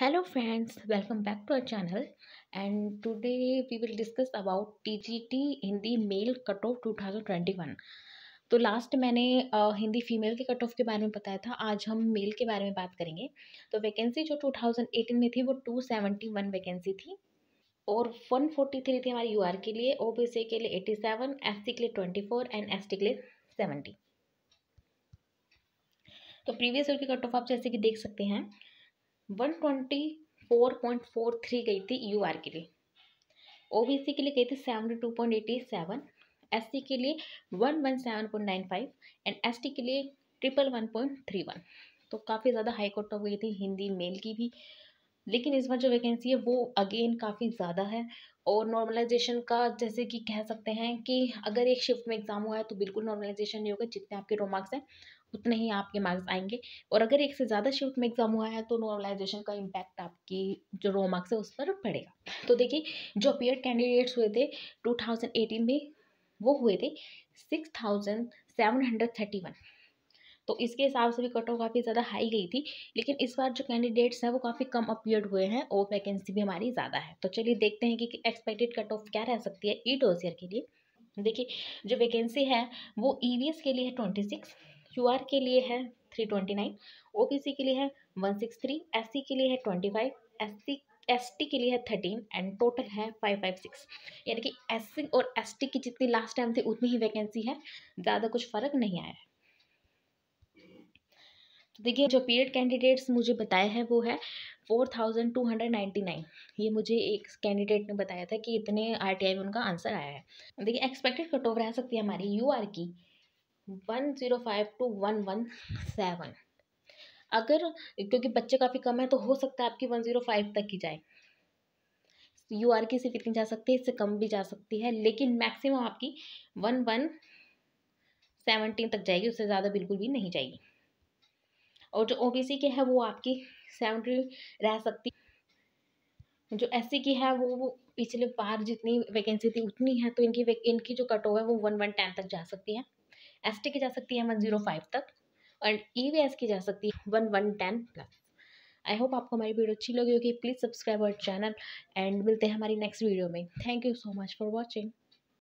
hello hello friends welcome back to our channel and today we तो Hindi male cut off two thousand twenty 2021 तो last मैंने Hindi female के cut off के बारे में बताया था आज हम मेल के बारे में बात करेंगे तो वैकेंसी जो 2018 में थी वो 271 वैकेंसी थी और 143 थी हमारी यूआर के लिए सी के लिए एस एससी के लिए फोर एंड टी के लिए सेवेंटी तो प्रीवियस ईयर के कट ऑफ आप जैसे कि देख सकते हैं one twenty four point four three गई थी यू आर के लिए ओ बी सी के लिए गई थी seventy two point eighty seven S C के लिए one one seven point nine five and S T के लिए triple one point three one तो काफ़ी ज़्यादा हाई कोर्ट टॉप गई थी हिंदी मेल की भी लेकिन इस बार जो वैकेंसी है वो अगेन काफ़ी ज़्यादा है और नॉर्मलाइजेशन का जैसे कि कह सकते हैं कि अगर एक शिफ्ट में एग्ज़ाम हुआ है तो बिल्कुल नॉर्मलाइजेशन नहीं होगा जितने आपके रो मार्क्स हैं उतने ही आपके मार्क्स आएंगे और अगर एक से ज़्यादा शिफ्ट में एग्ज़ाम हुआ है तो नॉर्मलाइजेशन का इम्पैक्ट आपकी जो रो मार्क्स है उस पर पड़ेगा तो देखिए जो अपीयर कैंडिडेट्स हुए थे टू में वो हुए थे six thousand seven hundred thirty one तो इसके हिसाब से भी कट ऑफ काफ़ी ज़्यादा हाई गई थी लेकिन इस बार जो कैंडिडेट्स हैं वो काफ़ी कम अपीयर हुए हैं और वैकेंसी भी हमारी ज़्यादा है तो चलिए देखते हैं कि एक्सपेक्टेड कट ऑफ क्या रह सकती है ई डोजियर के लिए देखिए जो वैकेंसी है वो ई e के लिए है ट्वेंटी सिक्स के लिए है थ्री ट्वेंटी नाइन ओ के लिए है वन सिक्स थ्री एस के लिए है ट्वेंटी फाइव एस एस के लिए है थर्टीन एंड टोटल है फाइव फाइव सिक्स यानी कि एस और एस की जितनी लास्ट टाइम थी उतनी ही वैकेंसी है ज़्यादा कुछ फ़र्क नहीं आया है तो देखिए जो पीरियड कैंडिडेट्स मुझे बताए हैं वो है four thousand two hundred ninety nine ये मुझे एक कैंडिडेट ने बताया था कि इतने आर टी आई में उनका आंसर आया है देखिए एक्सपेक्टेड कट ऑफ रह सकती है हमारी यू आर की one zero five two one one seven अगर क्योंकि बच्चे काफ़ी कम है तो हो सकता है आपकी वन ज़ीरो फाइव तक ही जाए यू आर की सिर्फ इतनी जा सकती है इससे कम भी जा सकती है लेकिन मैक्सिमम आपकी वन वन सेवनटीन तक जाएगी उससे ज़्यादा बिल्कुल भी नहीं जाएगी और जो ओ की है वो आपकी सेवेंटी रह सकती जो एस की है वो वो पिछले बार जितनी वैकेंसी थी उतनी है तो इनकी इनकी जो कट है वो वन वन टेन तक जा सकती है एस की जा सकती है वन जीरो फाइव तक और ई वी एस की जा सकती है one one ten plus I hope आपको हमारी वीडियो अच्छी लगी होगी please subscribe our channel and मिलते हैं हमारी नेक्स्ट वीडियो में thank you so much for watching